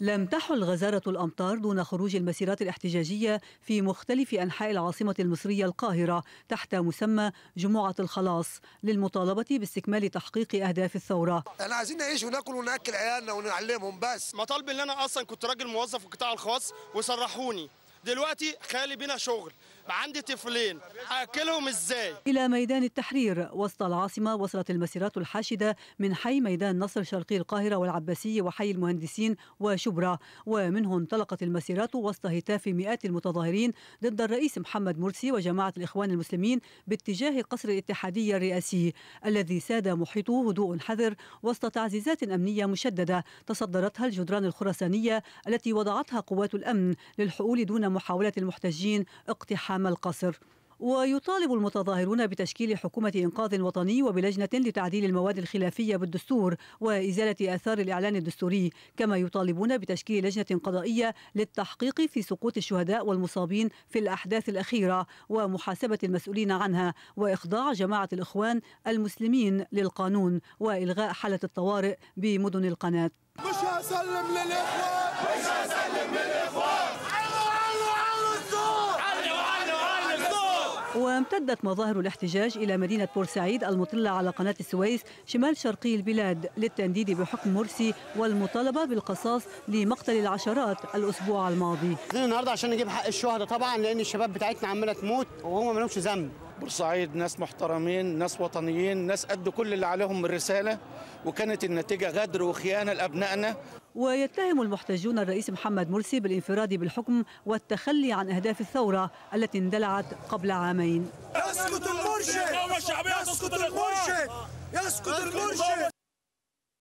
لم تحل غزارة الأمطار دون خروج المسيرات الاحتجاجية في مختلف أنحاء العاصمة المصرية القاهرة تحت مسمى جمعة الخلاص للمطالبة باستكمال تحقيق أهداف الثورة أنا عايزين نعيش وناكل ونأكل عيالنا ونعلمهم بس مطالب اللي أنا أصلا كنت راجل موظف في القطاع الخاص وصرحوني دلوقتي خالي بينا شغل عندي طفلين اكلهم ازاي الى ميدان التحرير وسط العاصمه وصلت المسيرات الحاشده من حي ميدان نصر شرقي القاهره والعباسي وحي المهندسين وشبرا ومنه انطلقت المسيرات وسط هتاف مئات المتظاهرين ضد الرئيس محمد مرسي وجماعه الاخوان المسلمين باتجاه قصر الاتحاديه الرئاسي الذي ساد محيطه هدوء حذر وسط تعزيزات امنيه مشدده تصدرتها الجدران الخرسانيه التي وضعتها قوات الامن للحقول دون محاوله المحتجين اقتحام اقتحام القصر ويطالب المتظاهرون بتشكيل حكومة إنقاذ وطني وبلجنة لتعديل المواد الخلافية بالدستور وإزالة آثار الإعلان الدستوري كما يطالبون بتشكيل لجنة قضائية للتحقيق في سقوط الشهداء والمصابين في الأحداث الأخيرة ومحاسبة المسؤولين عنها وإخضاع جماعة الإخوان المسلمين للقانون وإلغاء حالة الطوارئ بمدن القناة مش هسلم للإخوان مش هسلم للإخوان وامتدت مظاهر الاحتجاج إلى مدينة بورسعيد المطلة على قناة السويس شمال شرقي البلاد للتنديد بحكم مرسي والمطالبة بالقصاص لمقتل العشرات الأسبوع الماضي النهاردة عشان نجيب حق الشهداء طبعا لأن الشباب بتاعتنا عمالة تموت وهم ما لهمش ذنب بورسعيد ناس محترمين ناس وطنيين ناس أدوا كل اللي عليهم من رسالة وكانت النتيجة غدر وخيانة لأبنائنا ويتهم المحتجون الرئيس محمد مرسي بالانفراد بالحكم والتخلي عن أهداف الثورة التي اندلعت قبل عامين يسكت المرشد يسكت المرشد يسكت المرشد